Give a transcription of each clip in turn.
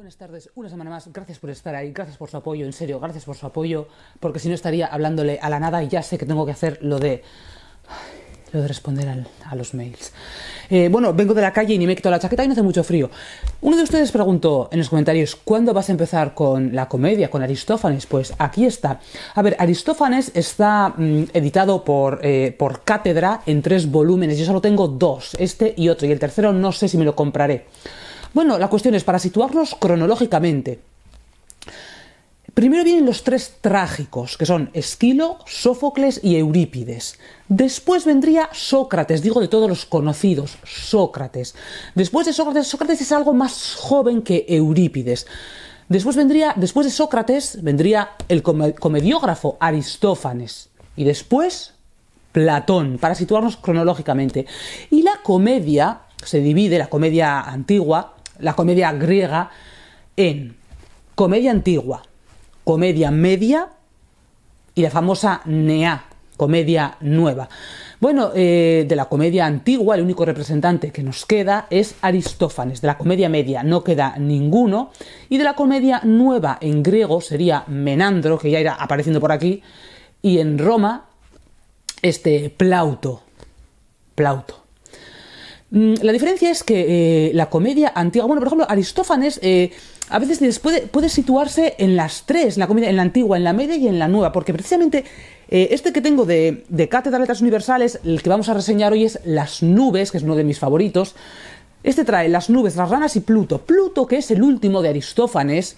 Buenas tardes, una semana más. Gracias por estar ahí, gracias por su apoyo, en serio, gracias por su apoyo, porque si no estaría hablándole a la nada y ya sé que tengo que hacer lo de lo de responder a los mails. Eh, bueno, vengo de la calle y ni me he quitado la chaqueta y no hace mucho frío. Uno de ustedes preguntó en los comentarios, ¿cuándo vas a empezar con la comedia, con Aristófanes? Pues aquí está. A ver, Aristófanes está mm, editado por, eh, por cátedra en tres volúmenes. Yo solo tengo dos, este y otro, y el tercero no sé si me lo compraré. Bueno, la cuestión es para situarnos cronológicamente. Primero vienen los tres trágicos, que son Esquilo, Sófocles y Eurípides. Después vendría Sócrates, digo de todos los conocidos, Sócrates. Después de Sócrates, Sócrates es algo más joven que Eurípides. Después vendría, después de Sócrates, vendría el comediógrafo Aristófanes. Y después Platón, para situarnos cronológicamente. Y la comedia se divide, la comedia antigua, la comedia griega en comedia antigua, comedia media y la famosa Nea, comedia nueva. Bueno, eh, de la comedia antigua, el único representante que nos queda es Aristófanes. De la comedia media no queda ninguno. Y de la comedia nueva en griego sería Menandro, que ya irá apareciendo por aquí. Y en Roma, este Plauto. Plauto. Mm, la diferencia es que eh, la comedia antigua, bueno, por ejemplo, Aristófanes eh, a veces puede, situarse en las tres, en la comedia, en la antigua, en la media y en la nueva, porque precisamente eh, este que tengo de, Cátedra de Letras Universales, el que vamos a reseñar hoy es Las Nubes, que es uno de mis favoritos. Este trae las nubes, las ranas y Pluto. Pluto, que es el último de Aristófanes,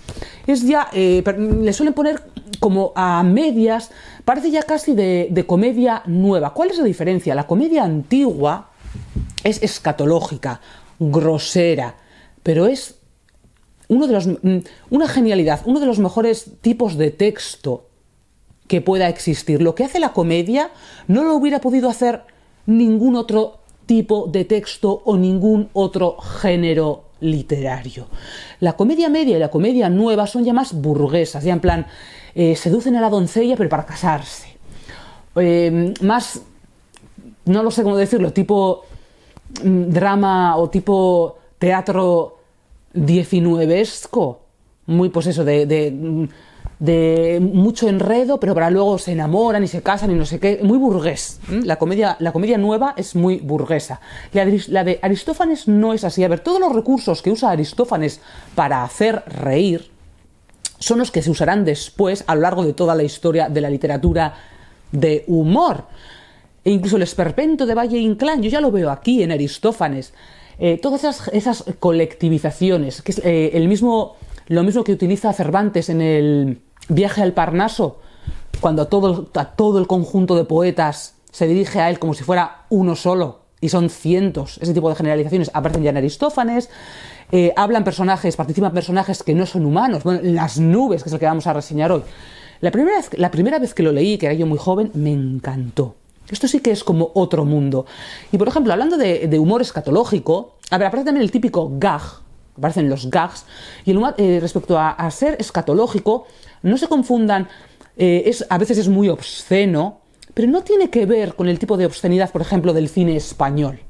es ya. le suelen poner como a medias. Parece ya casi de, comedia nueva. ¿Cuál es la diferencia? La comedia antigua es escatológica, grosera, pero es uno de los, mm, una genialidad, uno de los mejores tipos de texto que pueda existir. Lo que hace la comedia no lo hubiera podido hacer ningún otro tipo de texto o ningún otro género literario. La comedia media y la comedia nueva son ya más burguesas, ya en plan, eh, seducen a la doncella pero para casarse. Eh, más, no lo sé cómo decirlo, tipo drama o tipo teatro diecinuevesco, muy pues eso, de, de, mucho enredo, pero para luego se enamoran y se casan y no sé qué, muy burgués. La comedia, la comedia nueva es muy burguesa. la de Aristófanes no es así. A ver, todos los recursos que usa Aristófanes para hacer reír son los que se usarán después a lo largo de toda la historia de la literatura de humor e incluso el esperpento de Valle Inclán, yo ya lo veo aquí en Aristófanes, eh, todas esas, colectivizaciones, que es eh, lo mismo que utiliza Cervantes en el viaje al Parnaso, cuando a todo, el conjunto de poetas se dirige a él como si fuera uno solo, y son cientos, ese tipo de generalizaciones aparecen ya en Aristófanes, eh, hablan personajes, participan personajes que no son humanos, bueno, las nubes, que es el que vamos a reseñar hoy. la primera vez que lo leí, que era yo muy joven, me encantó. Esto sí que es como otro mundo. Y por ejemplo, hablando de, humor escatológico, a ver, aparece también el típico gag, aparecen los gags, y el eh, respecto a, ser escatológico, no se confundan, eh, a veces es muy obsceno, pero no tiene que ver con el tipo de obscenidad, por ejemplo, del cine español.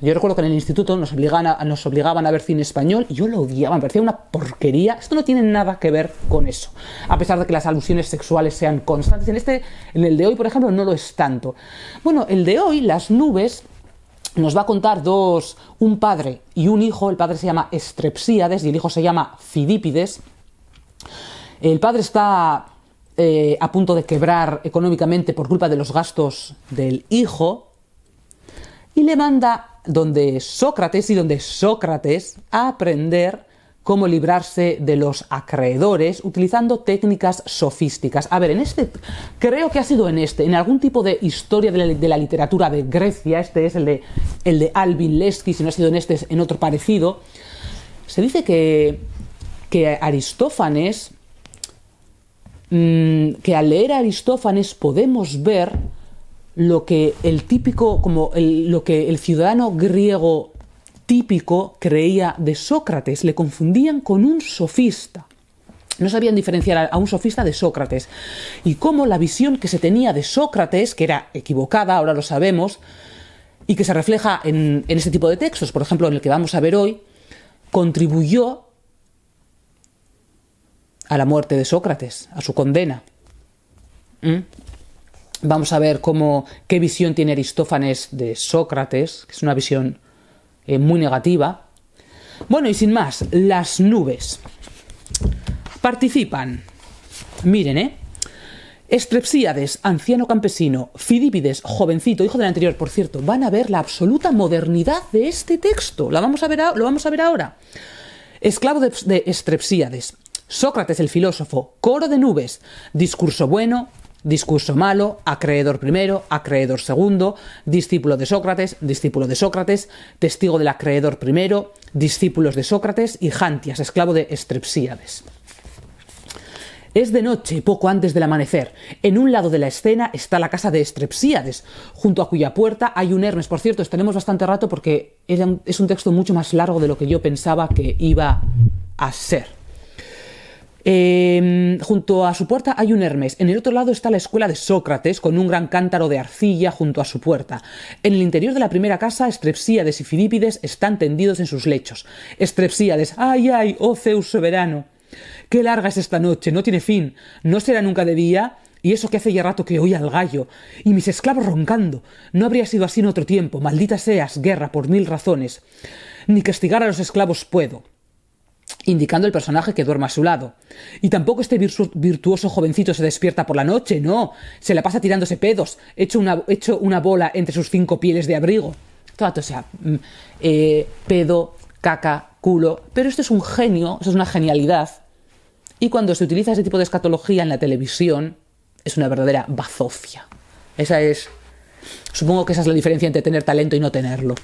Yo recuerdo que en el instituto nos, obligaban a, ver cine español y yo lo odiaba, me parecía una porquería. Esto no tiene nada que ver con eso, a pesar de que las alusiones sexuales sean constantes. En, este, en el de hoy, por ejemplo, no lo es tanto. Bueno, el de hoy, las nubes, nos va a contar dos, un padre y un hijo. El padre se llama Estrepsíades y el hijo se llama Fidípides. El padre está eh, a punto de quebrar económicamente por culpa de los gastos del hijo y le manda donde Sócrates y donde Sócrates a aprender cómo librarse de los acreedores utilizando técnicas sofísticas. A ver, en este, creo que ha sido en este, en algún tipo de historia de la, literatura de Grecia, este es el de, el de Alvin Lesky, si no ha sido en este, es en otro parecido, se dice que, que Aristófanes, mm, que al leer a Aristófanes podemos ver lo que el típico, como lo que el ciudadano griego típico creía de Sócrates, le confundían con un sofista. No sabían diferenciar a un sofista de Sócrates. Y cómo la visión que se tenía de Sócrates, que era equivocada, ahora lo sabemos, y que se refleja en, en este tipo de textos, por ejemplo, en el que vamos a ver hoy, contribuyó a la muerte de Sócrates, a su condena. ¿Mm? Vamos a ver cómo, qué visión tiene Aristófanes de Sócrates, que es una visión eh, muy negativa. Bueno, y sin más, las nubes. Participan. Miren, ¿eh? Estrepsíades, anciano campesino, Fidípides, jovencito, hijo del anterior, por cierto, van a ver la absoluta modernidad de este texto. La vamos a ver, lo vamos a ver ahora. Esclavo de, de Estrepsíades, Sócrates el filósofo, coro de nubes, discurso bueno, Discurso malo, acreedor primero, acreedor segundo, discípulo de Sócrates, discípulo de Sócrates, testigo del acreedor primero, discípulos de Sócrates y Jantias, esclavo de Estrepsíades. Es de noche, poco antes del amanecer. En un lado de la escena está la casa de Estrepsíades, junto a cuya puerta hay un Hermes. Por cierto, estaremos bastante rato porque es un texto mucho más largo de lo que yo pensaba que iba a ser. Em, junto a su puerta hay un Hermes. En el otro lado está la escuela de Sócrates, con un gran cántaro de arcilla junto a su puerta. En el interior de la primera casa, Estrepsíades y Filipides están tendidos en sus lechos. Estrepsíades, ¡ay, ay, oh Zeus soberano! ¡Qué larga es esta noche! No tiene fin. ¿No será nunca de día? Y eso que hace ya rato que oí al gallo, y mis esclavos roncando. No habría sido así en otro tiempo. Maldita seas, guerra, por mil razones. Ni castigar a los esclavos puedo indicando el personaje que duerma a su lado. Y tampoco este virtuoso jovencito se despierta por la noche, no, se la pasa tirándose pedos, hecho una, bola entre sus cinco pieles de abrigo. Todo, o sea, mm, eh, pedo, caca, culo, pero esto es un genio, esto es una genialidad. Y cuando se utiliza ese tipo de escatología en la televisión, es una verdadera bazofia. Esa es... Supongo que esa es la diferencia entre tener talento y no tenerlo.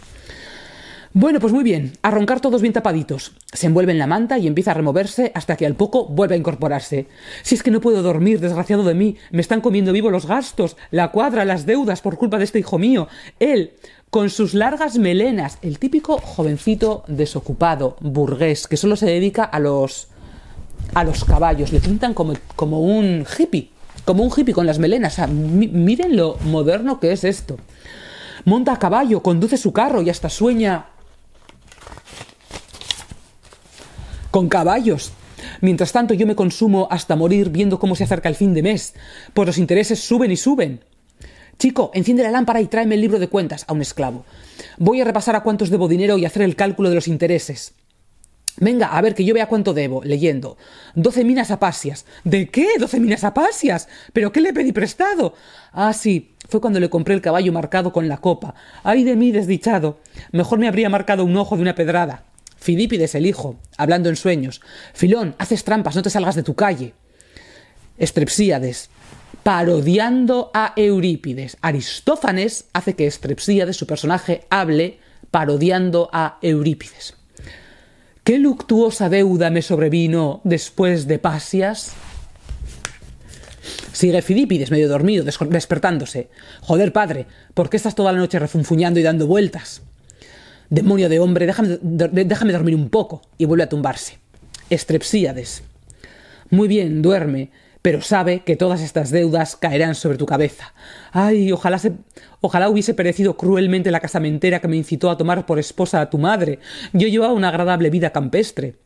Bueno, pues muy bien, a roncar todos bien tapaditos. Se envuelve en la manta y empieza a removerse hasta que al poco vuelve a incorporarse. Si es que no puedo dormir, desgraciado de mí, me están comiendo vivo los gastos, la cuadra, las deudas por culpa de este hijo mío. Él, con sus largas melenas, el típico jovencito desocupado, burgués, que solo se dedica a los a los caballos, le pintan como, como un hippie, como un hippie con las melenas. miren lo moderno que es esto. Monta a caballo, conduce su carro y hasta sueña con caballos. Mientras tanto yo me consumo hasta morir viendo cómo se acerca el fin de mes, pues los intereses suben y suben. Chico, enciende la lámpara y tráeme el libro de cuentas a un esclavo. Voy a repasar a cuántos debo dinero y hacer el cálculo de los intereses. Venga, a ver que yo vea cuánto debo, leyendo. Doce minas apasias. ¿De qué? ¿Doce minas apasias? ¿Pero qué le pedí prestado? Ah, sí, fue cuando le compré el caballo marcado con la copa. ¡Ay de mí, desdichado! Mejor me habría marcado un ojo de una pedrada. Fidípides, el hijo, hablando en sueños. Filón, haces trampas, no te salgas de tu calle. Estrepsíades, parodiando a Eurípides. Aristófanes hace que Estrepsíades, su personaje, hable parodiando a Eurípides. ¿Qué luctuosa deuda me sobrevino después de Pasias? Sigue Fidípides, medio dormido, despertándose. Joder, padre, ¿por qué estás toda la noche refunfuñando y dando vueltas? Demonio de hombre, déjame, dormir un poco. Y vuelve a tumbarse. Estrepsíades. Muy bien, duerme, pero sabe que todas estas deudas caerán sobre tu cabeza. Ay, ojalá, se, ojalá hubiese perecido cruelmente la casamentera que me incitó a tomar por esposa a tu madre. Yo llevaba una agradable vida campestre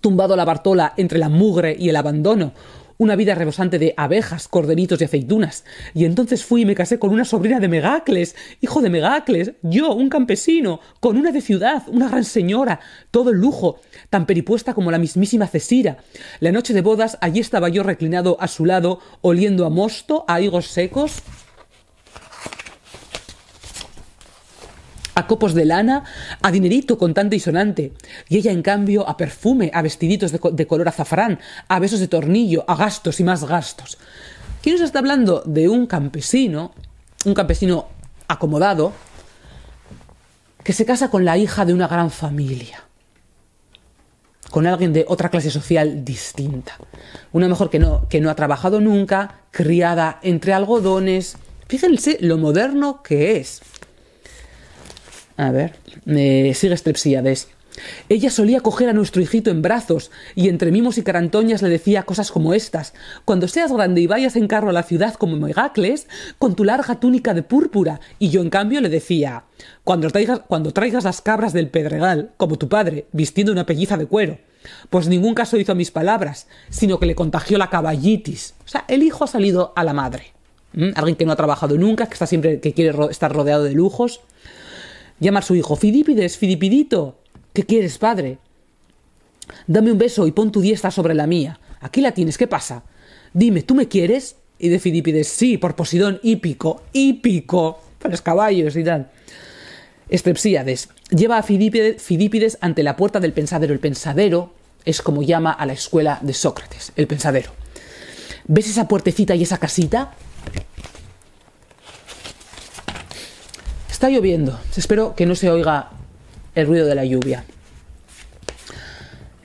tumbado la Bartola entre la mugre y el abandono, una vida rebosante de abejas, corderitos y aceitunas. Y entonces fui y me casé con una sobrina de Megacles, hijo de Megacles, yo, un campesino, con una de ciudad, una gran señora, todo el lujo, tan peripuesta como la mismísima Cesira. La noche de bodas allí estaba yo reclinado a su lado, oliendo a mosto, a higos secos, a copos de lana, a dinerito contante y sonante, Y ella, en cambio, a perfume, a vestiditos de, color azafrán, a besos de tornillo, a gastos y más gastos. ¿Quién nos está hablando de un campesino, un campesino acomodado, que se casa con la hija de una gran familia? con alguien de otra clase social distinta. Una mejor que no ha trabajado nunca, criada entre algodones. Fíjense lo moderno que es. A ver, sigue Strepsíades. Ella solía coger a nuestro hijito en brazos y entre mimos y carantoñas le decía cosas como estas: Cuando seas grande y vayas en carro a la ciudad como Megacles, con tu larga túnica de púrpura. Y yo, en cambio, le decía: Cuando traigas, cuando traigas las cabras del Pedregal, como tu padre, vistiendo una pelliza de cuero. Pues ningún caso hizo a mis palabras, sino que le contagió la caballitis. O sea, el hijo ha salido a la madre. ¿Mm? Alguien que no ha trabajado nunca, que está siempre que quiere estar rodeado de lujos llamar a su hijo, Fidípides, Fidipidito, ¿qué quieres, padre? Dame un beso y pon tu diestra sobre la mía. Aquí la tienes, ¿qué pasa? Dime, ¿tú me quieres? Y de Fidípides, sí, por Posidón, hípico, hípico, para los caballos y tal. Estrepsíades lleva a Fidípides ante la puerta del pensadero. El pensadero es como llama a la escuela de Sócrates, el pensadero. ¿Ves esa puertecita y esa casita? Está lloviendo. Espero que no se oiga el ruido de la lluvia.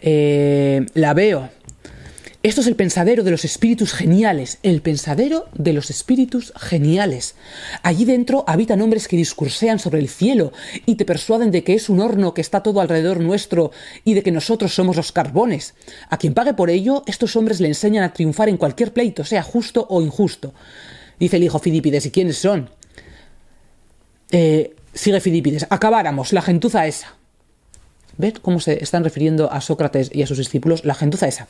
Eh, la veo. Esto es el pensadero de los espíritus geniales, el pensadero de los espíritus geniales. Allí dentro habitan hombres que discursean sobre el cielo y te persuaden de que es un horno que está todo alrededor nuestro y de que nosotros somos los carbones. A quien pague por ello, estos hombres le enseñan a triunfar en cualquier pleito, sea justo o injusto. Dice el hijo Filipides, ¿y quiénes son? Eh, sigue Filipides, acabáramos la gentuza esa. ¿Ves cómo se están refiriendo a Sócrates y a sus discípulos? La gentuza esa.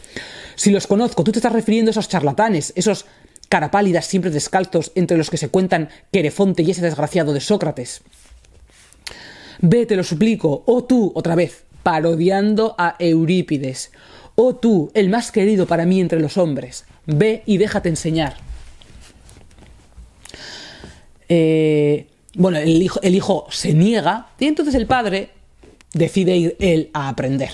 Si los conozco, tú te estás refiriendo a esos charlatanes, esos carapálidas siempre descalzos entre los que se cuentan Querefonte y ese desgraciado de Sócrates. Ve, te lo suplico, o oh, tú, otra vez, parodiando a Eurípides, o oh, tú, el más querido para mí entre los hombres, ve y déjate enseñar. Eh, bueno, el hijo, el hijo se niega y entonces el padre decide ir él a aprender.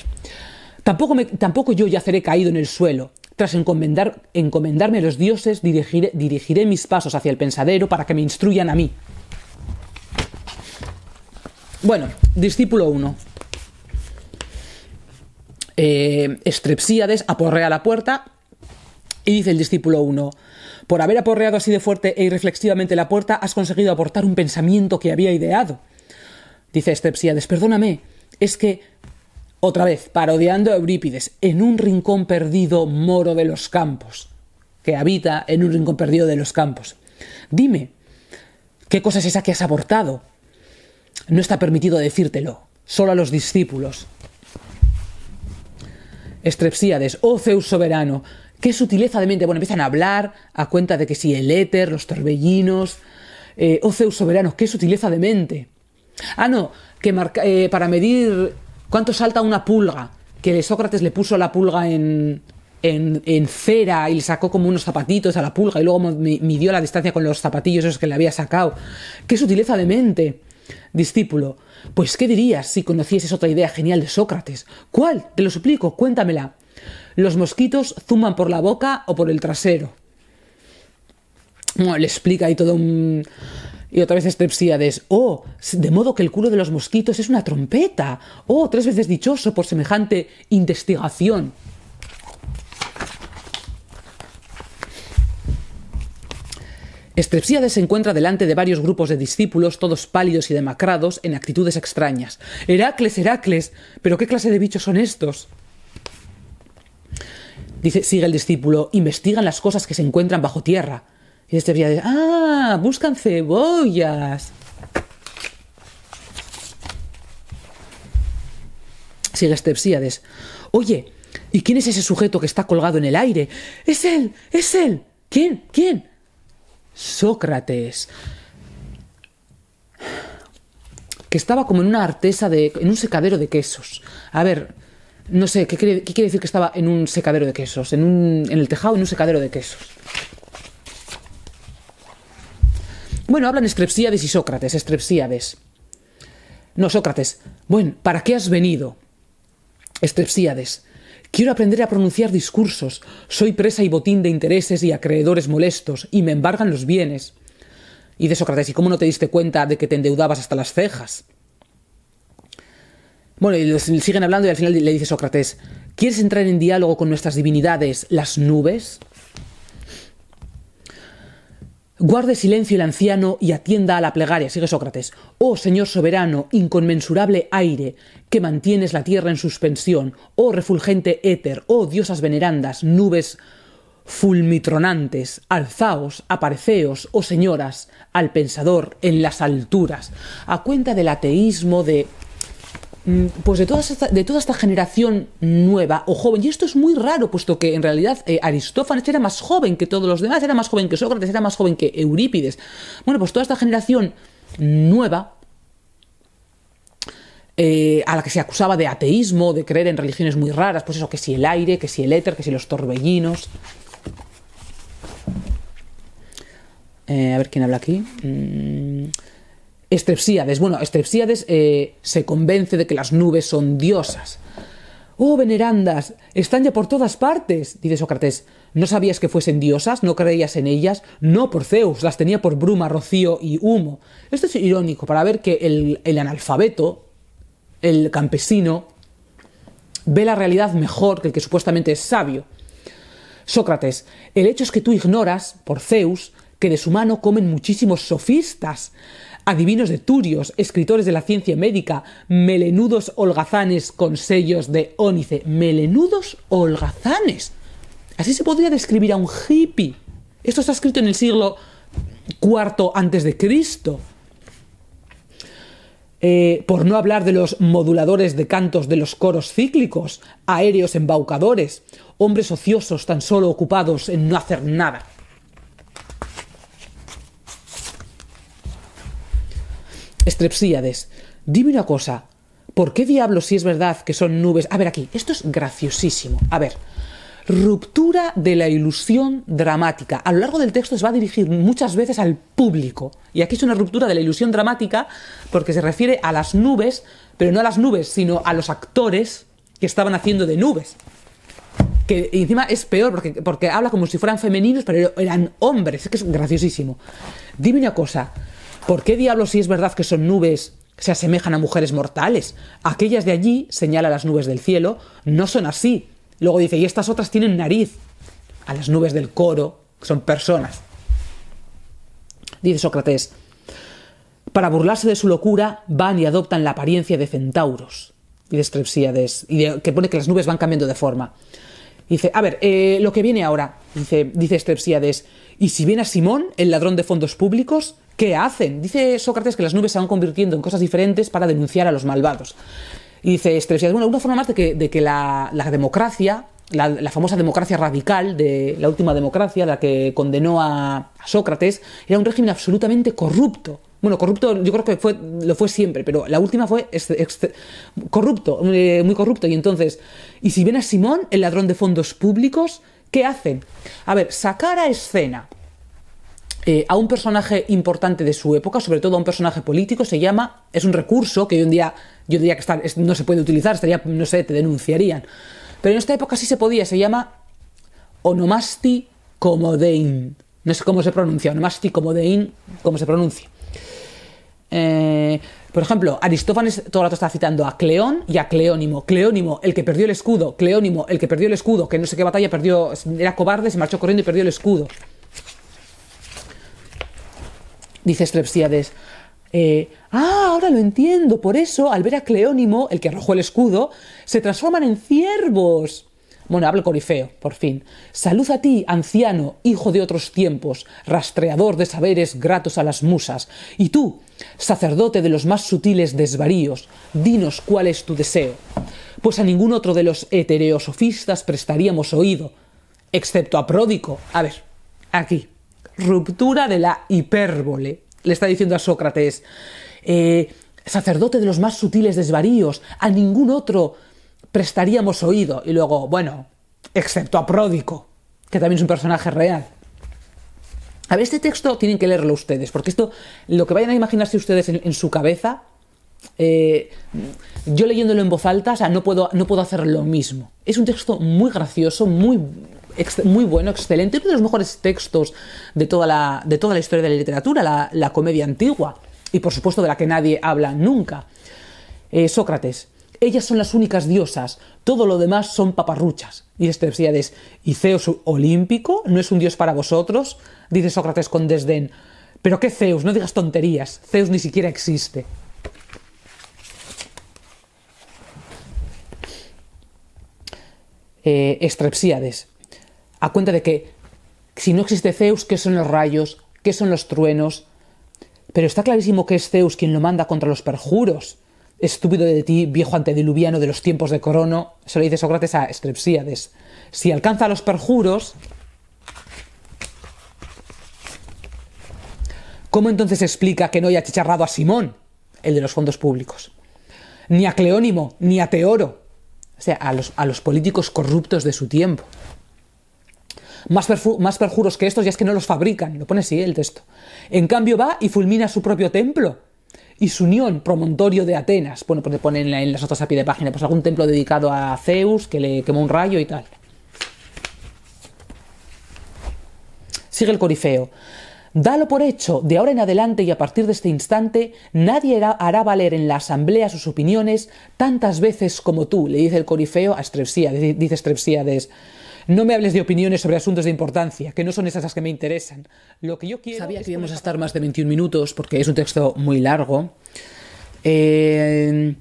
Tampoco, tampoco yo yaceré caído en el suelo. Tras encomendar, encomendarme a los dioses, dirigiré, dirigiré mis pasos hacia el pensadero para que me instruyan a mí. Bueno, discípulo 1. Eh, Estrepsíades aporrea la puerta dice el discípulo 1, por haber aporreado así de fuerte e irreflexivamente la puerta, has conseguido aportar un pensamiento que había ideado. Dice Estrepsíades: perdóname, es que, otra vez, parodiando a Eurípides, en un rincón perdido moro de los campos, que habita en un rincón perdido de los campos. Dime, ¿qué cosa es esa que has abortado? No está permitido decírtelo, solo a los discípulos. Estrepsíades, oh Zeus soberano, Qué sutileza de mente. Bueno, empiezan a hablar a cuenta de que si sí, el éter, los torbellinos, eh, o Zeus soberanos, qué sutileza de mente. Ah, no, que eh, para medir cuánto salta una pulga, que Sócrates le puso la pulga en, en, en, cera y le sacó como unos zapatitos a la pulga y luego midió la distancia con los zapatillos esos que le había sacado. ¡Qué sutileza de mente! Discípulo, pues ¿qué dirías si conocieses otra idea genial de Sócrates? ¿Cuál? Te lo suplico, cuéntamela. Los mosquitos zuman por la boca o por el trasero. Bueno, le explica ahí todo un... Y otra vez Strepsíades. oh, de modo que el culo de los mosquitos es una trompeta. Oh, tres veces dichoso por semejante investigación. Strepsíades se encuentra delante de varios grupos de discípulos, todos pálidos y demacrados, en actitudes extrañas. Heracles, Heracles, pero ¿qué clase de bichos son estos? Dice, sigue el discípulo, investigan las cosas que se encuentran bajo tierra. Y este dice, ah, buscan cebollas. Sigue Estepsíades. Oye, ¿y quién es ese sujeto que está colgado en el aire? Es él, es él. ¿Quién? ¿Quién? Sócrates. Que estaba como en una artesa de. en un secadero de quesos. A ver, no sé, ¿qué quiere, decir que estaba en un secadero de quesos? En, en el tejado, en un secadero de quesos. Bueno, hablan Estrepsíades y Sócrates, Estrepsíades. No, Sócrates. Bueno, ¿para qué has venido? Estrepsíades. Quiero aprender a pronunciar discursos. Soy presa y botín de intereses y acreedores molestos, y me embargan los bienes. Y de Sócrates, ¿y cómo no te diste cuenta de que te endeudabas hasta las cejas? Bueno, y siguen hablando y al final le dice Sócrates, ¿quieres entrar en diálogo con nuestras divinidades, las nubes? Guarde silencio el anciano y atienda a la plegaria, sigue Sócrates. Oh Señor soberano, inconmensurable aire, que mantienes la tierra en suspensión, oh refulgente éter, oh diosas venerandas, nubes fulmitronantes, alzaos, apareceos, oh señoras, al pensador en las alturas. A cuenta del ateísmo de Mm, pues de toda, esta, de toda esta generación nueva o joven. Y esto es muy raro, puesto que en realidad eh, Aristófanes era más joven que todos los demás, era más joven que Sócrates, era más joven que Eurípides. Bueno, pues toda esta generación nueva, eh, a la que se acusaba de ateísmo, de creer en religiones muy raras, pues eso, que si el aire, que si el éter, que si los torbellinos. Eh, a ver quién habla aquí. Mm. Estrepsíades, Bueno, Estrepsíades eh, se convence de que las nubes son diosas. ¡Oh, venerandas! ¡Están ya por todas partes! dice Sócrates. ¿No sabías que fuesen diosas? ¿No creías en ellas? No, por Zeus, las tenía por bruma, rocío y humo. Esto es irónico, para ver que el, el analfabeto, el campesino, ve la realidad mejor que el que supuestamente es sabio. Sócrates, el hecho es que tú ignoras, por Zeus, que de su mano comen muchísimos sofistas adivinos de Turios, escritores de la ciencia médica, melenudos holgazanes con sellos de ónice. Melenudos holgazanes. Así se podría describir a un hippie. Esto está escrito en el siglo IV antes de Cristo. Eh, por no hablar de los moduladores de cantos de los coros cíclicos, aéreos embaucadores, hombres ociosos tan solo ocupados en no hacer nada. Estrepsíades, dime una cosa. ¿Por qué diablos si es verdad que son nubes? A ver aquí, esto es graciosísimo. A ver, ruptura de la ilusión dramática. A lo largo del texto se va a dirigir muchas veces al público. Y aquí es una ruptura de la ilusión dramática porque se refiere a las nubes, pero no a las nubes, sino a los actores que estaban haciendo de nubes. Que encima es peor porque, porque habla como si fueran femeninos, pero eran hombres. Es que es graciosísimo. Dime una cosa. ¿Por qué diablos si es verdad que son nubes se asemejan a mujeres mortales? Aquellas de allí, señala las nubes del cielo, no son así. Luego dice, y estas otras tienen nariz. A las nubes del coro, son personas. Dice Sócrates, para burlarse de su locura van y adoptan la apariencia de centauros. Y de Strepsiades, y que pone que las nubes van cambiando de forma. Dice, a ver, eh, lo que viene ahora, dice, dice Strepsiades, y si viene a Simón, el ladrón de fondos públicos, ¿qué hacen? Dice Sócrates que las nubes se van convirtiendo en cosas diferentes para denunciar a los malvados. Y dice Estrellas, bueno, una forma más de que, la, democracia la, famosa democracia radical de la última democracia, la que condenó a, Sócrates, era un régimen absolutamente corrupto. Bueno, corrupto yo creo que fue, lo fue siempre, pero la última fue corrupto, eh, muy corrupto. Y entonces, y si viene a Simón, el ladrón de fondos públicos, ¿Qué hacen? A ver, sacar a escena eh, a un personaje importante de su época, sobre todo a un personaje político, se llama, es un recurso que hoy en día yo diría que no se puede utilizar, estaría, no sé, te denunciarían. Pero en esta época sí se podía, se llama onomasti comodein. No sé cómo se pronuncia, onomasti comodein, cómo se pronuncia. Eh, por ejemplo, Aristófanes todo el rato está citando a Cleón y a Cleónimo. Cleónimo, el que perdió el escudo. Cleónimo, el que perdió el escudo, que no sé qué batalla perdió, era cobarde, se marchó corriendo y perdió el escudo. Dice Strepsiades. Eh, ah, ahora lo entiendo. Por eso, al ver a Cleónimo, el que arrojó el escudo, se transforman en ciervos. Bueno, hablo corifeo, por fin. Salud a ti, anciano, hijo de otros tiempos, rastreador de saberes gratos a las musas. Y tú, Sacerdote de los más sutiles desvaríos, dinos cuál es tu deseo, pues a ningún otro de los etereosofistas prestaríamos oído, excepto a Pródico. A ver, aquí, ruptura de la hipérbole. Le está diciendo a Sócrates, eh, sacerdote de los más sutiles desvaríos, a ningún otro prestaríamos oído. Y luego, bueno, excepto a Pródico, que también es un personaje real. A ver, este texto tienen que leerlo ustedes, porque esto, lo que vayan a imaginarse ustedes en, su cabeza, eh, yo leyéndolo en voz alta, o sea, no puedo, no puedo hacer lo mismo. Es un texto muy gracioso, muy, muy bueno, excelente, uno de los mejores textos de toda la, de toda la historia de la literatura, la, comedia antigua, y por supuesto de la que nadie habla nunca. Eh, Sócrates. Ellas son las únicas diosas, todo lo demás son paparruchas. Y Estrepsíades. ¿y Zeus olímpico no es un dios para vosotros? Dice Sócrates con desdén. Pero qué Zeus, no digas tonterías, Zeus ni siquiera existe. Eh, Estrepsíades, a cuenta de que si no existe Zeus, ¿qué son los rayos? ¿Qué son los truenos? Pero está clarísimo que es Zeus quien lo manda contra los perjuros estúpido de ti, viejo antediluviano de los tiempos de Corono. Se lo dice Sócrates a Strepsíades. Si alcanza los perjuros, ¿cómo entonces explica que no haya chicharrado a Simón, el de los fondos públicos? Ni a Cleónimo, ni a Teoro, o sea, a los, a los políticos corruptos de su tiempo. Más, perjuros que estos, ya es que no los fabrican, lo pone así ¿eh? el texto. En cambio va y fulmina su propio templo, y su unión, promontorio de Atenas. Bueno, pues le ponen en, las otras a pie de página, pues algún templo dedicado a Zeus que le quemó un rayo y tal. Sigue el corifeo. Dalo por hecho, de ahora en adelante y a partir de este instante, nadie hará valer en la asamblea sus opiniones tantas veces como tú, le dice el corifeo a Strepsíades, dice Strepsíades no me hables de opiniones sobre asuntos de importancia, que no son esas las que me interesan. Lo que yo quiero. Sabía que íbamos a estar más de 21 minutos porque es un texto muy largo. Eh,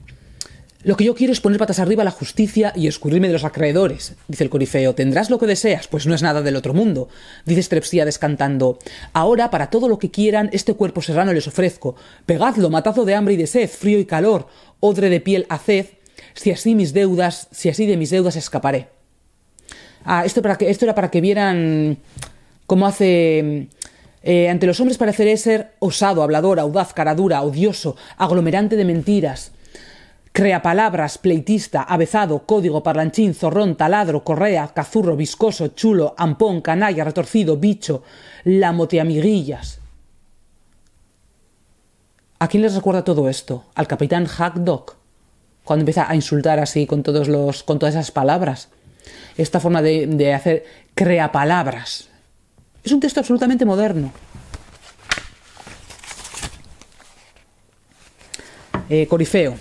lo que yo quiero es poner patas arriba a la justicia y escurrirme de los acreedores, dice el corifeo. ¿Tendrás lo que deseas? Pues no es nada del otro mundo, dice Strepsía descantando. Ahora, para todo lo que quieran, este cuerpo serrano les ofrezco. Pegadlo, matazo de hambre y de sed, frío y calor, odre de piel haced, si así mis deudas, si así de mis deudas escaparé. Ah, esto, para que, esto era para que vieran cómo hace... Eh, ante los hombres pareceré ser osado, hablador, audaz, caradura, odioso, aglomerante de mentiras. Crea palabras, pleitista, avezado, código, parlanchín, zorrón, taladro, correa, cazurro, viscoso, chulo, ampón, canalla, retorcido, bicho, lamoteamiguillas. ¿A quién les recuerda todo esto? Al capitán Hack Dog, cuando empieza a insultar así con, todos los, con todas esas palabras esta forma de, hacer crea palabras. Es un texto absolutamente moderno. Eh, Corifeo.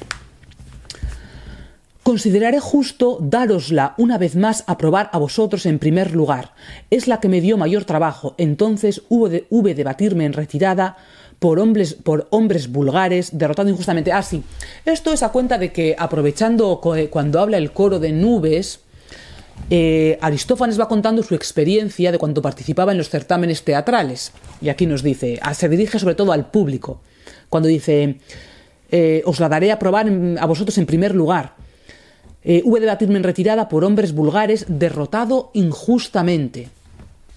Consideraré justo darosla una vez más a probar a vosotros en primer lugar. Es la que me dio mayor trabajo. Entonces hubo de, hube de batirme en retirada por hombres, por hombres vulgares, derrotando injustamente. Ah, sí. Esto es a cuenta de que, aprovechando eh, cuando habla el coro de nubes, eh, Aristófanes va contando su experiencia de cuando participaba en los certámenes teatrales. Y aquí nos dice, ah, se dirige sobre todo al público, cuando dice, eh, os la daré a probar a vosotros en primer lugar. hube eh, de batirme en retirada por hombres vulgares, derrotado injustamente.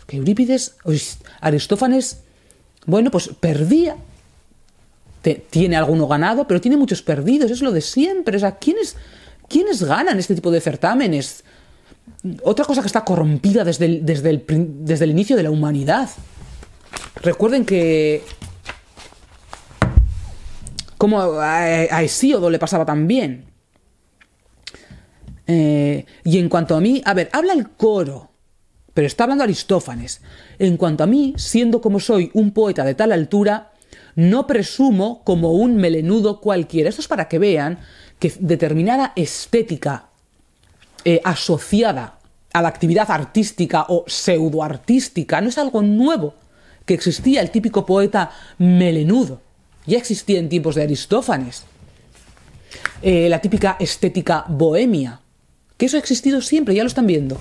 Que Eurípides, Aristófanes, bueno, pues perdía. tiene alguno ganado, pero tiene muchos perdidos, es lo de siempre. es a ¿quiénes, ¿quiénes ganan este tipo de certámenes? otra cosa que está corrompida desde el, desde el, inicio de la humanidad. Recuerden que como a, Hesíodo le pasaba también. Eh, y en cuanto a mí, a ver, habla el coro, pero está hablando Aristófanes. En cuanto a mí, siendo como soy un poeta de tal altura, no presumo como un melenudo cualquiera. Esto es para que vean que determinada estética eh, asociada a la actividad artística o pseudoartística no es algo nuevo que existía el típico poeta melenudo. Ya existía en tiempos de Aristófanes. Eh, la típica estética bohemia. Que eso ha existido siempre, ya lo están viendo.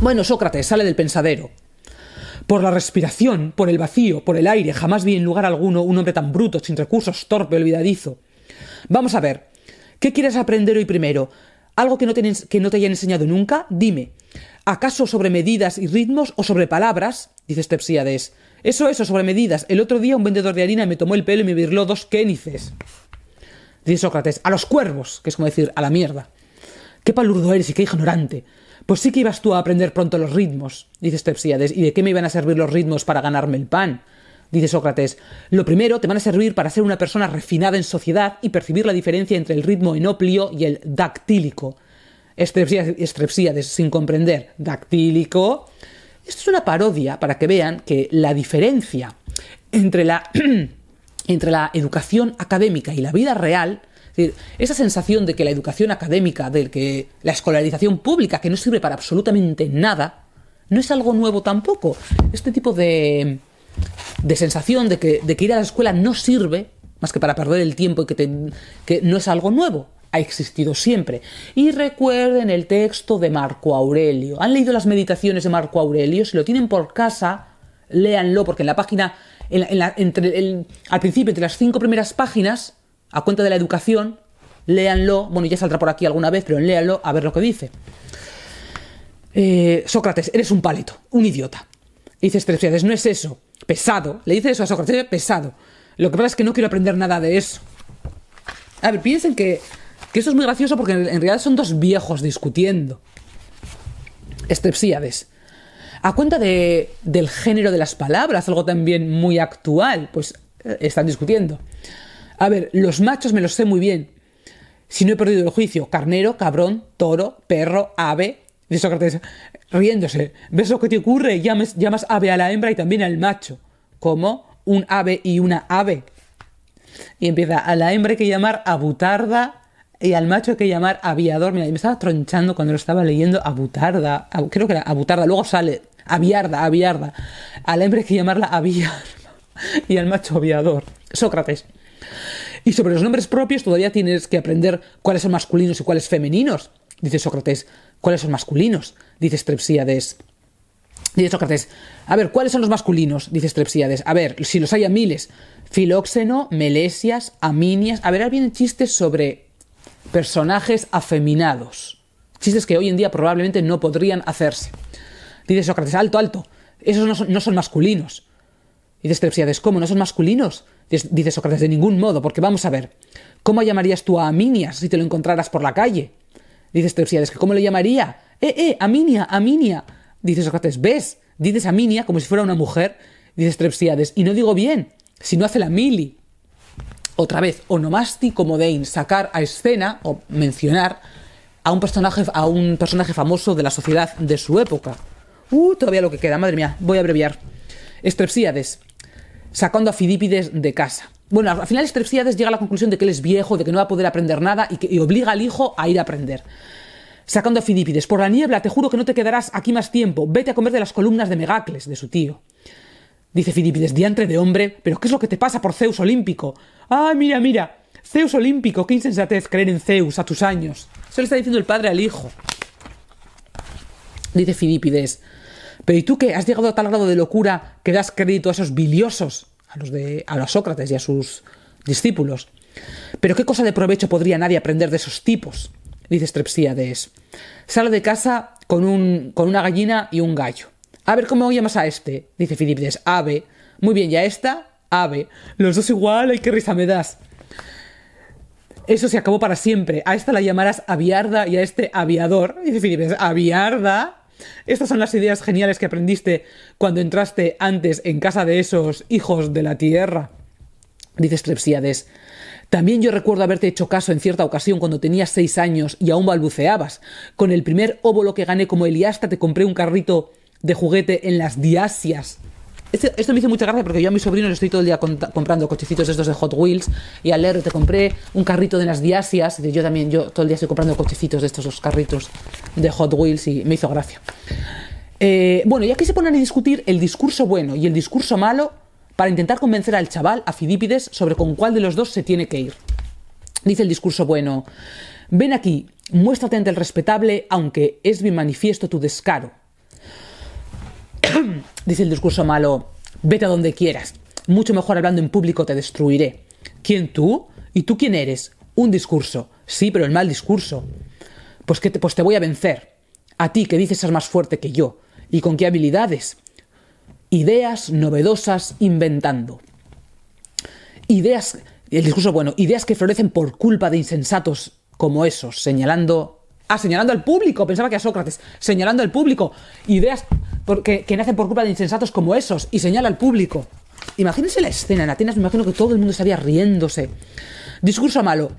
Bueno, Sócrates sale del pensadero. Por la respiración, por el vacío, por el aire, jamás vi en lugar alguno un hombre tan bruto, sin recursos, torpe, olvidadizo. Vamos a ver, ¿Qué quieres aprender hoy primero? ¿Algo que no, te, hayan enseñado nunca? Dime. ¿Acaso sobre medidas y ritmos o sobre palabras? Dice Stepsiades. Eso, eso, sobre medidas. El otro día un vendedor de harina me tomó el pelo y me virló dos kénices. Dice Sócrates, a los cuervos, que es como decir, a la mierda. Qué palurdo eres y qué ignorante. Pues sí que ibas tú a aprender pronto los ritmos, dice Stepsiades. ¿Y de qué me iban a servir los ritmos para ganarme el pan? Dice Sócrates, lo primero te van a servir para ser una persona refinada en sociedad y percibir la diferencia entre el ritmo enoplio y el dactílico. de sin comprender, dactílico. Esto es una parodia para que vean que la diferencia entre la, entre la educación académica y la vida real esa sensación de que la educación académica, de que la escolarización pública, que no sirve para absolutamente nada, no es algo nuevo tampoco. Este tipo de, de sensación de que, de ir a la escuela no sirve más que para perder el tiempo y que, que no es algo nuevo, ha existido siempre. Y recuerden el texto de Marco Aurelio. ¿Han leído las meditaciones de Marco Aurelio? Si lo tienen por casa, léanlo, porque en la página, al principio, entre las cinco primeras páginas, a cuenta de la educación, léanlo. Bueno, ya saldrá por aquí alguna vez, pero léanlo a ver lo que dice. Eh, Sócrates, eres un paleto, un idiota. dices tres no es eso pesado. Le dice eso a Sócrates, pesado. Lo que pasa es que no quiero aprender nada de eso. A ver, piensen que, eso es muy gracioso porque en, realidad son dos viejos discutiendo. Estepsíades. A cuenta de, del género de las palabras, algo también muy actual, pues eh, están discutiendo. A ver, los machos me los sé muy bien. Si no he perdido el juicio, carnero, cabrón, toro, perro, ave, Dice Sócrates, riéndose, ¿ves lo que te ocurre? Llamas, llamas ave a la hembra y también al macho. como Un ave y una ave. Y empieza, a la hembra hay que llamar abutarda y al macho hay que llamar aviador. Mira, me estaba tronchando cuando lo estaba leyendo abutarda creo que era abutarda, Luego sale aviarda, aviarda. A la hembra hay que llamarla aviarda y al macho aviador. Sócrates. Y sobre los nombres propios todavía tienes que aprender cuáles son masculinos y cuáles femeninos. Dice Sócrates, ¿cuáles son masculinos? Dice Strepsíades. Dice Sócrates, a ver, ¿cuáles son los masculinos? Dice Strepsíades, a ver, si los hay a miles. Filóxeno, Melesias, Aminias. A ver, ahora vienen chistes sobre personajes afeminados. Chistes que hoy en día probablemente no podrían hacerse. Dice Sócrates, alto, alto. Esos no son, no son masculinos. Dice Strepsíades, ¿cómo no son masculinos? Dice Sócrates, de ningún modo, porque vamos a ver, ¿cómo llamarías tú a Aminias si te lo encontraras por la calle? Dice Teusiades, que ¿cómo le llamaría? ¡Eh, eh! ¡Aminia! ¡Aminia! Dice Sócrates, ¿ves? Dices Aminia como si fuera una mujer. Dice Strepsiades, y no digo bien, si no hace la mili. Otra vez, onomasti como dein, sacar a escena o mencionar a un personaje, a un personaje famoso de la sociedad de su época. Uh, todavía lo que queda, madre mía, voy a abreviar. Estrepsíades, sacando a Fidípides de casa. Bueno, al final Estrepsíades llega a la conclusión de que él es viejo, de que no va a poder aprender nada y que obliga al hijo a ir a aprender. Sacando a Fidípides, por la niebla te juro que no te quedarás aquí más tiempo, vete a comer de las columnas de Megacles, de su tío. Dice Fidípides, diantre de hombre, pero ¿qué es lo que te pasa por Zeus olímpico? Ah, mira, mira, Zeus olímpico, qué insensatez creer en Zeus a tus años. Eso le está diciendo el padre al hijo. Dice Fidípides, pero ¿y tú qué? ¿Has llegado a tal grado de locura que das crédito a esos biliosos? a los, de, a los Sócrates y a sus discípulos. Pero qué cosa de provecho podría nadie aprender de esos tipos, dice Strepsíades. Sale de casa con, un, con una gallina y un gallo. A ver cómo llamas a este, dice Filipides. Ave. Muy bien, ya esta, ave. Los dos igual, ay, qué risa me das. Eso se acabó para siempre. A esta la llamarás aviarda y a este aviador. Dice Filipides, aviarda estas son las ideas geniales que aprendiste cuando entraste antes en casa de esos hijos de la tierra. Dice Strepsiades. También yo recuerdo haberte hecho caso en cierta ocasión cuando tenías seis años y aún balbuceabas. Con el primer óbolo que gané como Eliasta te compré un carrito de juguete en las Diasias este, esto me hizo mucha gracia porque yo a mi sobrino le estoy todo el día comprando cochecitos estos de Hot Wheels y al leer te compré un carrito de las diasias. yo también, yo todo el día estoy comprando cochecitos de estos dos carritos de Hot Wheels y me hizo gracia. Eh, bueno, y aquí se ponen a discutir el discurso bueno y el discurso malo para intentar convencer al chaval, a Fidípides, sobre con cuál de los dos se tiene que ir. Dice el discurso bueno, ven aquí, muéstrate ante el respetable, aunque es mi manifiesto tu descaro. dice el discurso malo, vete a donde quieras, mucho mejor hablando en público te destruiré. ¿Quién tú? ¿Y tú quién eres? Un discurso. Sí, pero el mal discurso. Pues, que te, pues te voy a vencer. A ti que dices eres más fuerte que yo. ¿Y con qué habilidades? Ideas novedosas inventando. Ideas, el discurso bueno, ideas que florecen por culpa de insensatos como esos, señalando... Ah, señalando al público, pensaba que a Sócrates, señalando al público, ideas porque, que nacen por culpa de insensatos como esos y señala al público. Imagínense la escena en Atenas, me imagino que todo el mundo estaría riéndose. Discurso malo.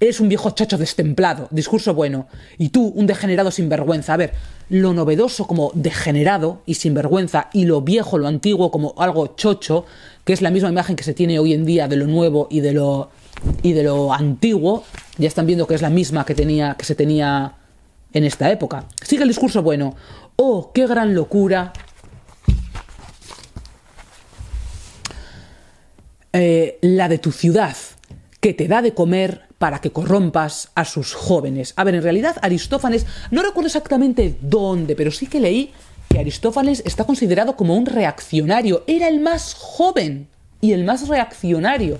Eres un viejo chacho destemplado. Discurso bueno. Y tú, un degenerado sin vergüenza. A ver, lo novedoso como degenerado y sin vergüenza y lo viejo, lo antiguo como algo chocho, que es la misma imagen que se tiene hoy en día de lo nuevo y de lo y de lo antiguo, ya están viendo que es la misma que tenía que se tenía en esta época. Sigue el discurso bueno. ¡Oh, qué gran locura! Eh, la de tu ciudad, que te da de comer para que corrompas a sus jóvenes. A ver, en realidad Aristófanes, no recuerdo exactamente dónde, pero sí que leí que Aristófanes está considerado como un reaccionario. Era el más joven y el más reaccionario.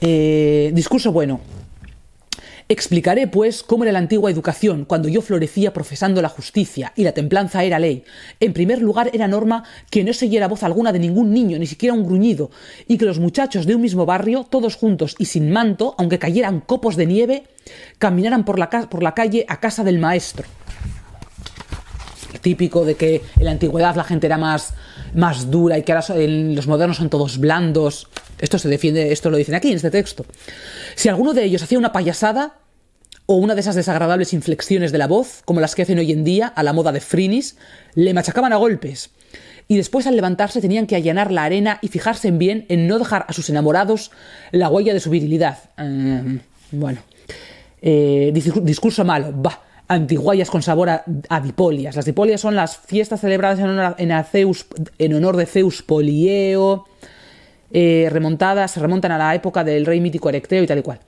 Eh, discurso bueno. Explicaré, pues, cómo era la antigua educación, cuando yo florecía profesando la justicia y la templanza era ley, en primer lugar era norma que no se oyera voz alguna de ningún niño, ni siquiera un gruñido, y que los muchachos de un mismo barrio, todos juntos y sin manto, aunque cayeran copos de nieve, caminaran por la, por la calle a casa del maestro típico de que en la antigüedad la gente era más, dura y que ahora los modernos son todos blandos. Esto se defiende, esto lo dicen aquí en este texto. Si alguno de ellos hacía una payasada o una de esas desagradables inflexiones de la voz, como las que hacen hoy en día a la moda de Frinis, le machacaban a golpes. Y después al levantarse tenían que allanar la arena y fijarse en bien en no dejar a sus enamorados la huella de su virilidad. Eh, bueno, eh, discurso malo, bah antiguayas con sabor a, dipolias. Las dipolias son las fiestas celebradas en en honor de Zeus Polieo, eh, remontadas, se remontan a la época del rey mítico Erecteo y tal y cual.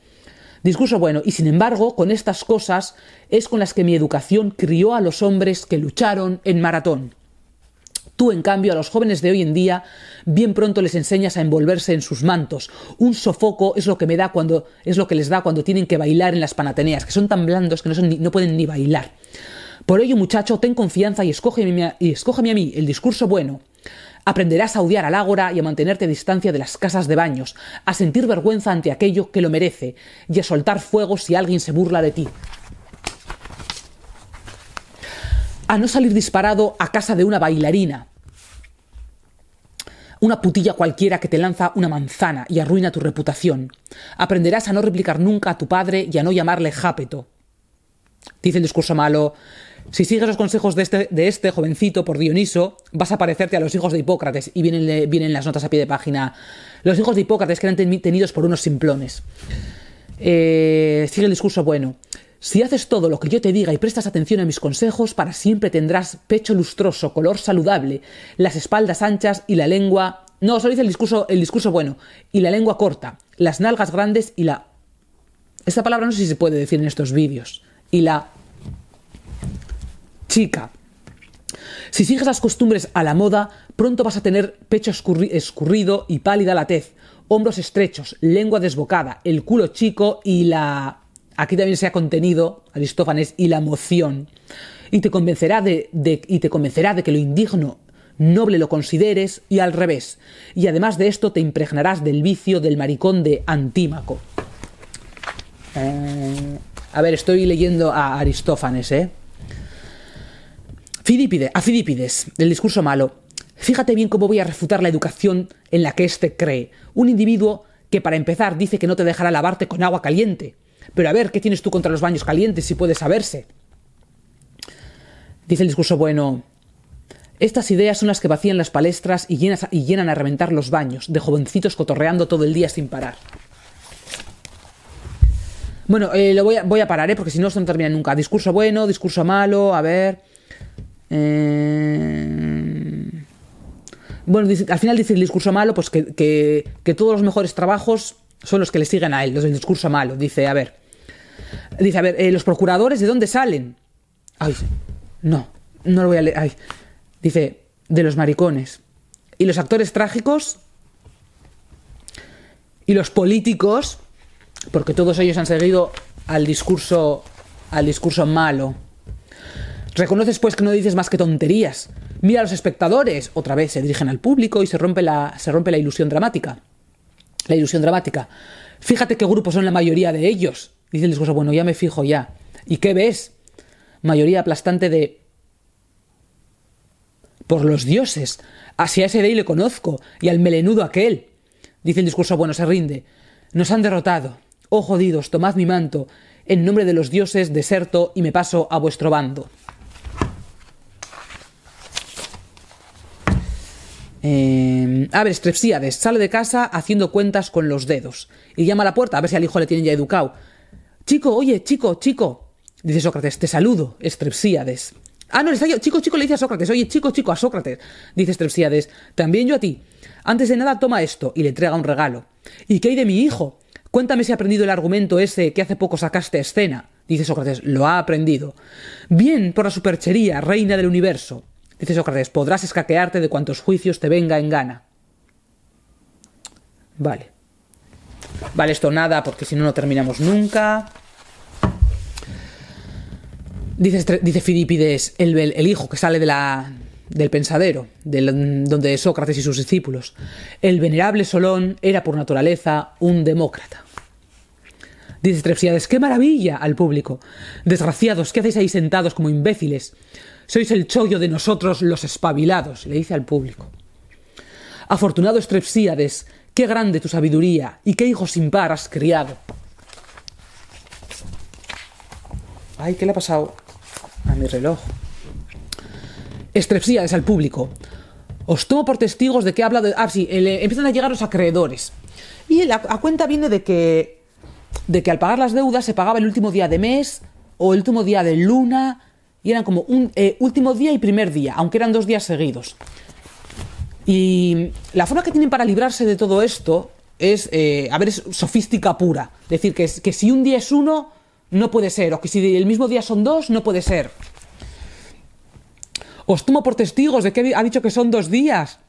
Discurso bueno, y sin embargo, con estas cosas es con las que mi educación crió a los hombres que lucharon en maratón. Tú, en cambio, a los jóvenes de hoy en día, bien pronto les enseñas a envolverse en sus mantos. Un sofoco es lo que me da cuando es lo que les da cuando tienen que bailar en las panateneas, que son tan blandos que no, son no pueden ni bailar. Por ello, muchacho, ten confianza y escógeme, y escógeme a mí el discurso bueno, Aprenderás a odiar al ágora y a mantenerte a distancia de las casas de baños, a sentir vergüenza ante aquello que lo merece y a soltar fuego si alguien se burla de ti. A no salir disparado a casa de una bailarina, una putilla cualquiera que te lanza una manzana y arruina tu reputación. Aprenderás a no replicar nunca a tu padre y a no llamarle jápeto. Dice el discurso malo, si sigues los consejos este, de este, jovencito por Dioniso, vas a parecerte a los hijos de Hipócrates. Y vienen, vienen las notas a pie de página. Los hijos de Hipócrates que eran tenidos por unos simplones. Eh, sigue el discurso bueno. Si haces todo lo que yo te diga y prestas atención a mis consejos, para siempre tendrás pecho lustroso, color saludable, las espaldas anchas y la lengua. No, solo dice el discurso, el discurso bueno. Y la lengua corta, las nalgas grandes y la. Esta palabra no sé si se puede decir en estos vídeos. Y la chica. Si sigues las costumbres a la moda, pronto vas a tener pecho escurrido y pálida la tez, hombros estrechos, lengua desbocada, el culo chico y la... Aquí también se ha contenido, Aristófanes, y la moción. Y te convencerá de, y te convencerá de que lo indigno noble lo consideres y al revés. Y además de esto te impregnarás del vicio del maricón de Antímaco. Eh, a ver, estoy leyendo a Aristófanes, ¿eh? a Fidípides, del discurso malo. Fíjate bien cómo voy a refutar la educación en la que éste cree. Un individuo que para empezar dice que no te dejará lavarte con agua caliente. Pero a ver, ¿qué tienes tú contra los baños calientes si puede saberse? Dice el discurso bueno. Estas ideas son las que vacían las palestras y, llenan a reventar los baños, de jovencitos cotorreando todo el día sin parar. Bueno, eh, lo voy a, parar, eh, porque si no, esto no termina nunca. Discurso bueno, discurso malo, a ver. Eh, bueno, al final dice el discurso malo, pues que, todos los mejores trabajos son los que le siguen a él, los del discurso malo. Dice, a ver. Dice, a ver, eh, los procuradores, ¿de dónde salen? Ay, no, no lo voy a leer. Dice, de los maricones. Y los actores trágicos. Y los políticos. Porque todos ellos han seguido al discurso. al discurso malo. Reconoces pues que no dices más que tonterías. Mira a los espectadores, otra vez se dirigen al público y se rompe la, se rompe la ilusión dramática. La ilusión dramática. Fíjate qué grupos son la mayoría de ellos. Dice el discurso, bueno, ya me fijo ya. ¿Y qué ves? Mayoría aplastante de... Por los dioses. a ese de ahí le conozco y al melenudo aquel. Dice el discurso, bueno, se rinde. Nos han derrotado. Oh jodidos, tomad mi manto. En nombre de los dioses deserto y me paso a vuestro bando. Em, a ver, sale de casa haciendo cuentas con los dedos y llama a la puerta a ver si al hijo le tienen ya educado. Chico, oye, chico, chico. Dice Sócrates, te saludo, Strepsíades. Ah, no, está yo. Chico, chico, le dice a Sócrates. Oye, chico, chico, a Sócrates. Dice Strepsíades, también yo a ti. Antes de nada, toma esto y le entrega un regalo. ¿Y qué hay de mi hijo? Cuéntame si ha aprendido el argumento ese que hace poco sacaste a escena. Dice Sócrates, lo ha aprendido. Bien por la superchería, reina del universo. Dice Sócrates, podrás escaquearte de cuantos juicios te venga en gana. Vale. Vale, esto nada, porque si no, no terminamos nunca. Dice, dice Filipides, el, hijo que sale de la, del pensadero, donde Sócrates y sus discípulos. El venerable Solón era por naturaleza un demócrata. Dice Strepsiades, qué maravilla al público. Desgraciados, ¿qué hacéis ahí sentados como imbéciles? Sois el chollo de nosotros los espabilados, le dice al público. Afortunado Estrepsíades, qué grande tu sabiduría y qué hijo sin par has criado. Ay, ¿qué le ha pasado a mi reloj? Estrepsíades al público. Os tomo por testigos de que ha hablado. De... Ah, sí, eh, empiezan a llegar los acreedores. Y la a cuenta viene de que, de que al pagar las deudas se pagaba el último día de mes o el último día de luna y eran como un eh, último día y primer día, aunque eran dos días seguidos. Y la forma que tienen para librarse de todo esto es, eh, a ver, es sofística pura. Decir que, que si un día es uno, no puede ser, o que si el mismo día son dos, no puede ser. Os tomo por testigos de que ha dicho que son dos días.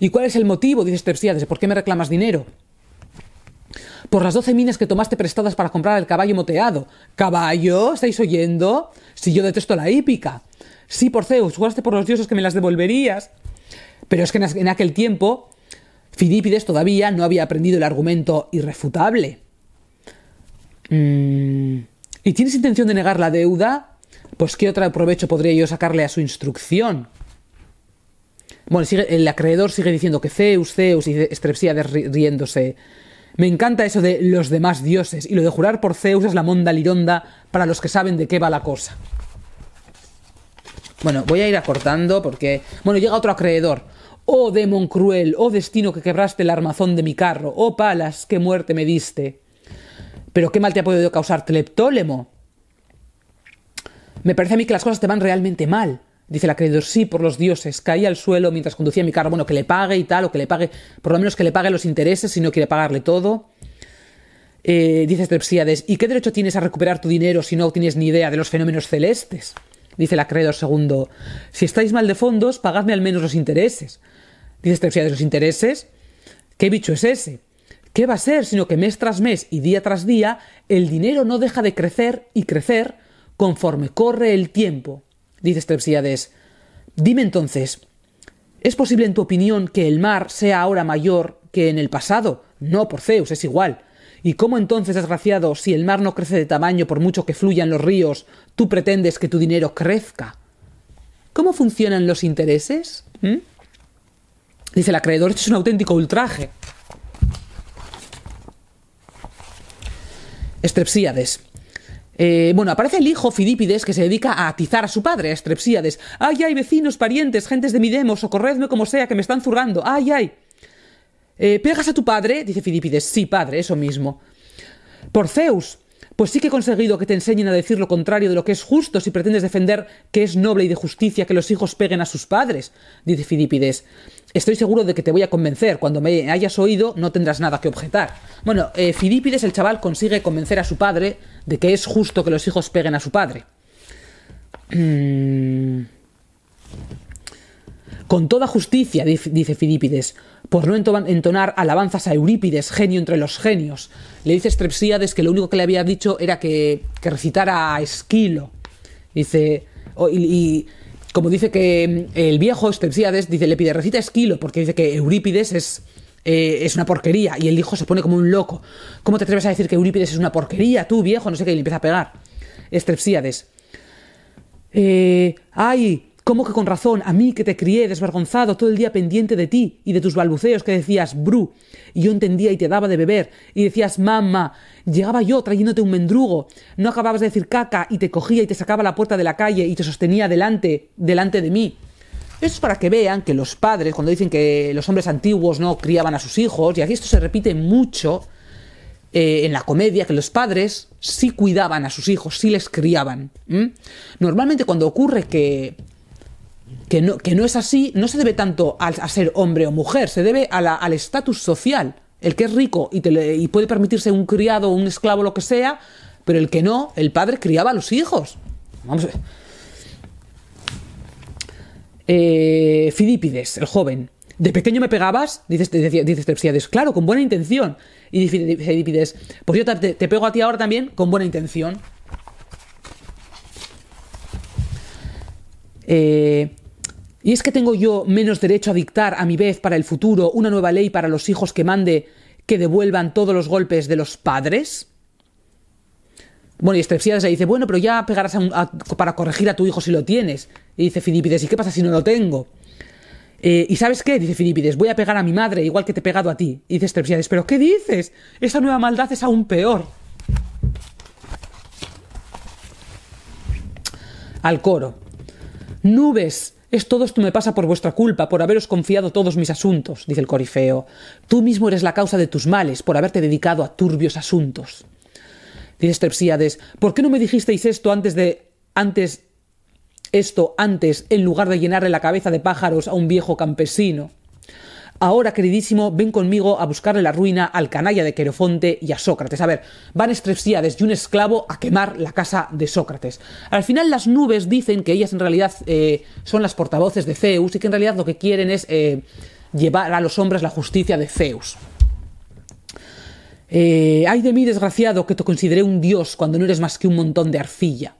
¿Y cuál es el motivo? Dice Strepsiades, ¿por qué me reclamas dinero? por las doce minas que tomaste prestadas para comprar el caballo moteado. Caballo, ¿estáis oyendo? Si yo detesto la hípica. Sí, por Zeus, jugaste por los dioses que me las devolverías. Pero es que en aquel tiempo, Fidípides todavía no había aprendido el argumento irrefutable. Mm. ¿Y tienes intención de negar la deuda? Pues qué otro provecho podría yo sacarle a su instrucción. Bueno, el acreedor sigue diciendo que Zeus, Zeus y Estrepsíades riéndose me encanta eso de los demás dioses y lo de jurar por Zeus es la monda lironda para los que saben de qué va la cosa. Bueno, voy a ir acortando porque... Bueno, llega otro acreedor. Oh demon cruel, oh destino que quebraste el armazón de mi carro, oh palas, qué muerte me diste. Pero qué mal te ha podido causar Tleptólemo. Me parece a mí que las cosas te van realmente mal dice la acreedor, sí, por los dioses, caí al suelo mientras conducía mi carro, bueno, que le pague y tal, o que le pague, por lo menos que le pague los intereses si no quiere pagarle todo. Eh, dice Strepsiades, este ¿y qué derecho tienes a recuperar tu dinero si no tienes ni idea de los fenómenos celestes? Dice el acreedor segundo, si estáis mal de fondos, pagadme al menos los intereses. Dice Strepsiades, este ¿los intereses? ¿Qué bicho es ese? ¿Qué va a ser? Sino que mes tras mes y día tras día, el dinero no deja de crecer y crecer conforme corre el tiempo. Dice Strepsiades, dime entonces, ¿es posible en tu opinión que el mar sea ahora mayor que en el pasado? No, por Zeus, es igual. ¿Y cómo entonces, desgraciado, si el mar no crece de tamaño por mucho que fluyan los ríos, tú pretendes que tu dinero crezca? ¿Cómo funcionan los intereses? ¿Mm? Dice el acreedor, esto es un auténtico ultraje. Estrepsíades. Eh, bueno, aparece el hijo Fidípides que se dedica a atizar a su padre, a Estrepsíades. ¡Ay, ay, vecinos, parientes, gentes de mi demo, socorredme como sea, que me están zurrando! ¡Ay, ay! Eh, ¿Pegas a tu padre? Dice Fidípides. Sí, padre, eso mismo. Por Zeus, pues sí que he conseguido que te enseñen a decir lo contrario de lo que es justo si pretendes defender que es noble y de justicia que los hijos peguen a sus padres, dice Filipides. Estoy seguro de que te voy a convencer. Cuando me hayas oído, no tendrás nada que objetar. Bueno, eh, Fidípides, el chaval, consigue convencer a su padre de que es justo que los hijos peguen a su padre. Mm. Con toda justicia, dice Filipides, por no entonar alabanzas a Eurípides, genio entre los genios. Le dice Strepsíades que lo único que le había dicho era que, recitara a Esquilo. Dice, y, como dice que mm, el viejo Strepsíades dice, le pide recita a Esquilo, porque dice que Eurípides es, eh, es una porquería. Y el hijo se pone como un loco. ¿Cómo te atreves a decir que Eurípides es una porquería, tú viejo? No sé qué, y le empieza a pegar. Strepsíades. Eh, ¡Ay! ¿Cómo que con razón? A mí que te crié desvergonzado todo el día pendiente de ti y de tus balbuceos que decías bru, y yo entendía y te daba de beber, y decías mamá, llegaba yo trayéndote un mendrugo, no acababas de decir caca y te cogía y te sacaba a la puerta de la calle y te sostenía delante, delante de mí. Eso es para que vean que los padres, cuando dicen que los hombres antiguos no criaban a sus hijos, y aquí esto se repite mucho eh, en la comedia, que los padres sí cuidaban a sus hijos, sí les criaban. Normalmente cuando ocurre que que no, es así, no se debe tanto a, ser hombre o mujer, se debe al estatus social. El que es rico y, puede permitirse un criado, un esclavo, lo que sea, pero el que no, el padre criaba a los hijos. Vamos a ver. Eh, Fidípides, el joven. De pequeño me pegabas, dice dices claro, con buena intención. Y dice Fidípides, pues yo te, te pego a ti ahora también con buena intención. Eh, ¿Y es que tengo yo menos derecho a dictar a mi vez para el futuro una nueva ley para los hijos que mande que devuelvan todos los golpes de los padres? Bueno, y Estrepsiades le dice, bueno, pero ya pegarás para corregir a tu hijo si lo tienes. Y dice Filipides, ¿y qué pasa si no lo tengo? Eh, ¿Y sabes qué? Dice Filipides, voy a pegar a mi madre igual que te he pegado a ti. Y dice Estrepsiades, ¿pero qué dices? Esa nueva maldad es aún peor. Al coro. Nubes es todo esto me pasa por vuestra culpa, por haberos confiado todos mis asuntos, dice el corifeo. Tú mismo eres la causa de tus males, por haberte dedicado a turbios asuntos. Dice Terciades, ¿por qué no me dijisteis esto antes de. antes. esto antes, en lugar de llenarle la cabeza de pájaros a un viejo campesino? Ahora, queridísimo, ven conmigo a buscarle la ruina al canalla de Querofonte y a Sócrates. A ver, van Estrepsiades y un esclavo a quemar la casa de Sócrates. Al final, las nubes dicen que ellas en realidad eh, son las portavoces de Zeus y que en realidad lo que quieren es eh, llevar a los hombres la justicia de Zeus. Eh, Ay de mí, desgraciado, que te consideré un dios cuando no eres más que un montón de arcilla.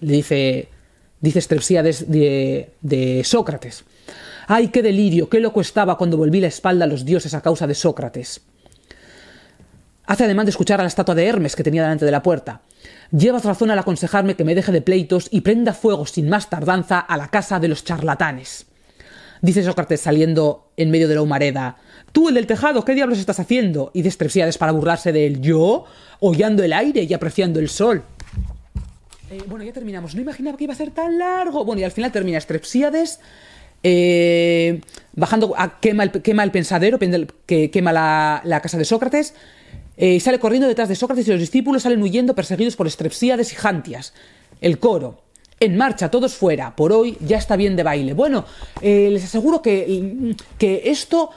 Le dice, dice Estrepsiades de Sócrates. ¡Ay, qué delirio! ¡Qué loco estaba cuando volví la espalda a los dioses a causa de Sócrates! Hace además de escuchar a la estatua de Hermes que tenía delante de la puerta. Llevas razón al aconsejarme que me deje de pleitos y prenda fuego sin más tardanza a la casa de los charlatanes. Dice Sócrates saliendo en medio de la humareda. Tú, el del tejado, ¿qué diablos estás haciendo? Y Strepsiades para burlarse de él. Yo, hollando el aire y apreciando el sol. Eh, bueno, ya terminamos. No imaginaba que iba a ser tan largo. Bueno, y al final termina Strepsiades eh, bajando a, quema, el, pensadero, que quema la, casa de Sócrates, eh, y sale corriendo detrás de Sócrates y los discípulos salen huyendo perseguidos por Estrepsíades y Jantias. El coro. En marcha, todos fuera, por hoy ya está bien de baile. Bueno, eh, les aseguro que, mm, que esto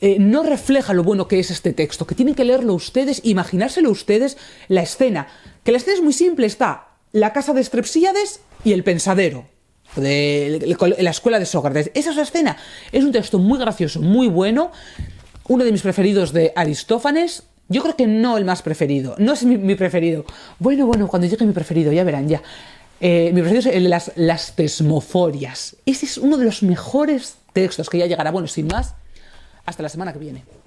eh, no refleja lo bueno que es este texto, que tienen que leerlo ustedes, imaginárselo ustedes la escena. Que la escena es muy simple, está la casa de Estrepsíades y el pensadero, de la escuela de Sócrates. Esa es la escena. Es un texto muy gracioso, muy bueno. Uno de mis preferidos de Aristófanes. Yo creo que no el más preferido. No es mi, preferido. Bueno, bueno, cuando llegue mi preferido, ya verán, ya. Eh, mi preferido es las, las tesmoforias. Ese es uno de los mejores textos que ya llegará. Bueno, sin más, hasta la semana que viene.